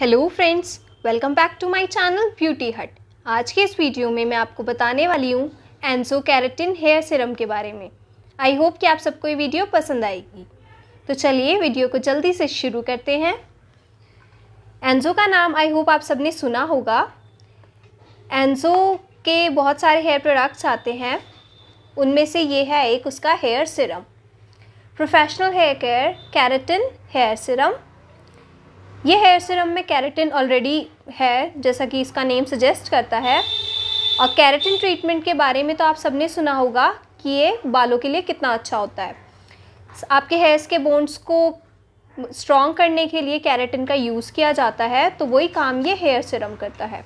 hello friends welcome back to my channel beauty hut आज के इस वीडियो में मैं आपको बताने वाली हूँ एंसो कैरेटिन हेयर सिरम के बारे में आई होप कि आप सबको ये वीडियो पसंद आएगी तो चलिए वीडियो को जल्दी से शुरू करते हैं एंजो का नाम आई होप आप सबने सुना होगा एंजो के बहुत सारे हेयर प्रोडक्ट्स आते हैं उनमें से ये है एक उसका hair serum professional hair care keratin hair serum ये हेयर सिरम में कैरेटिन ऑलरेडी है जैसा कि इसका नेम सजेस्ट करता है और कैरेटिन ट्रीटमेंट के बारे में तो आप सबने सुना होगा कि ये बालों के लिए कितना अच्छा होता है आपके हेयर्स के बोन्स को स्ट्रॉन्ग करने के लिए कैरेटिन का यूज़ किया जाता है तो वही काम ये हेयर सिरम करता है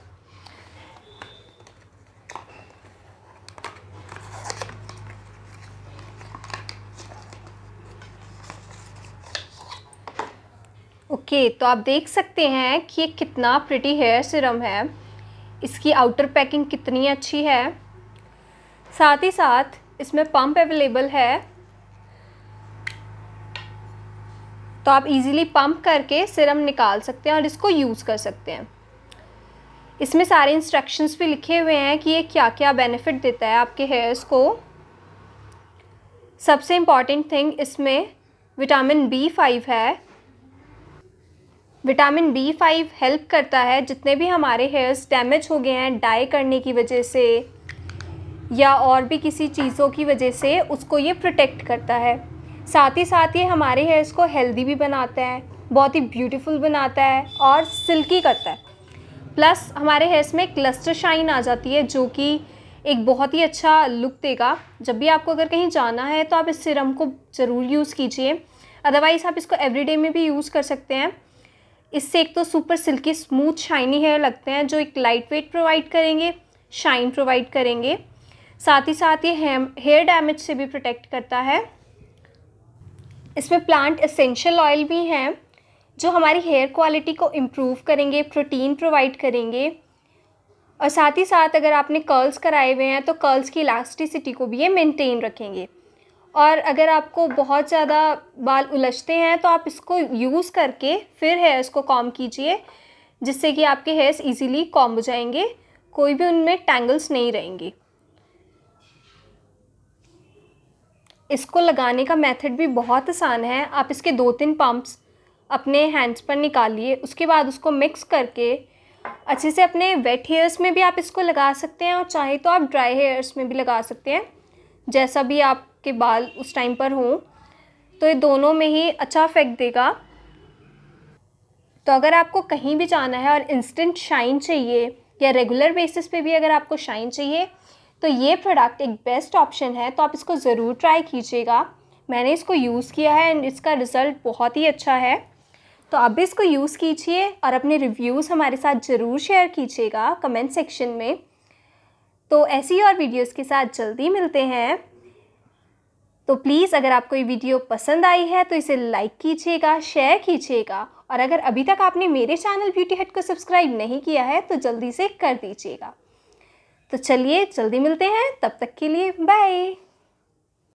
ओके okay, तो आप देख सकते हैं कि ये कितना प्रिटी हेयर सिरम है इसकी आउटर पैकिंग कितनी अच्छी है साथ ही साथ इसमें पंप अवेलेबल है तो आप इजीली पंप करके सिरम निकाल सकते हैं और इसको यूज़ कर सकते हैं इसमें सारे इंस्ट्रक्शंस भी लिखे हुए हैं कि ये क्या क्या बेनिफिट देता है आपके हेयर्स को सबसे इम्पॉर्टेंट थिंग इसमें विटामिन बी फाइव है विटामिन बी फाइव हेल्प करता है जितने भी हमारे हेयर्स डैमेज हो गए हैं डाई करने की वजह से या और भी किसी चीज़ों की वजह से उसको ये प्रोटेक्ट करता है साथ ही साथ ये हमारे हेयर्स को हेल्दी भी बनाता है बहुत ही ब्यूटीफुल बनाता है और सिल्की करता है प्लस हमारे हेयर्स में क्लस्टर शाइन आ जाती है जो कि एक बहुत ही अच्छा लुक देगा जब भी आपको अगर कहीं जाना है तो आप इस सिरम को ज़रूर यूज़ कीजिए अदरवाइज़ आप इसको एवरीडे में भी यूज़ कर सकते हैं इससे एक तो super silky smooth shiny hair लगते हैं जो एक लाइट वेट प्रोवाइड करेंगे शाइन प्रोवाइड करेंगे साथ ही साथ ये हेयर डैमेज से भी प्रोटेक्ट करता है इसमें प्लांट एसेंशियल ऑयल भी हैं जो हमारी हेयर क्वालिटी को इम्प्रूव करेंगे प्रोटीन प्रोवाइड करेंगे और साथ ही साथ अगर आपने कर्ल्स कराए हुए हैं तो कर्ल्स की इलास्टिसिटी को भी ये मेंटेन रखेंगे और अगर आपको बहुत ज़्यादा बाल उलझते हैं तो आप इसको यूज़ करके फिर हेयर्स को कॉम कीजिए जिससे कि आपके हेयर्स इजीली कॉम हो जाएंगे कोई भी उनमें टैंगल्स नहीं रहेंगे इसको लगाने का मेथड भी बहुत आसान है आप इसके दो तीन पम्प्स अपने हैंड्स पर निकालिए उसके बाद उसको मिक्स करके अच्छे से अपने वेट हेयर्स में भी आप इसको लगा सकते हैं और चाहे तो आप ड्राई हेयर्स में भी लगा सकते हैं जैसा भी आप के बाल उस टाइम पर हों तो ये दोनों में ही अच्छा इफेक्ट देगा तो अगर आपको कहीं भी जाना है और इंस्टेंट शाइन चाहिए या रेगुलर बेसिस पे भी अगर आपको शाइन चाहिए तो ये प्रोडक्ट एक बेस्ट ऑप्शन है तो आप इसको ज़रूर ट्राई कीजिएगा मैंने इसको यूज़ किया है एंड इसका रिज़ल्ट बहुत ही अच्छा है तो आप भी इसको यूज़ कीजिए और अपने रिव्यूज़ हमारे साथ ज़रूर शेयर कीजिएगा कमेंट सेक्शन में तो ऐसी और वीडियोज़ के साथ जल्दी मिलते हैं तो प्लीज़ अगर आपको ये वीडियो पसंद आई है तो इसे लाइक कीजिएगा शेयर कीजिएगा और अगर अभी तक आपने मेरे चैनल ब्यूटी हट को सब्सक्राइब नहीं किया है तो जल्दी से कर दीजिएगा तो चलिए जल्दी मिलते हैं तब तक के लिए बाय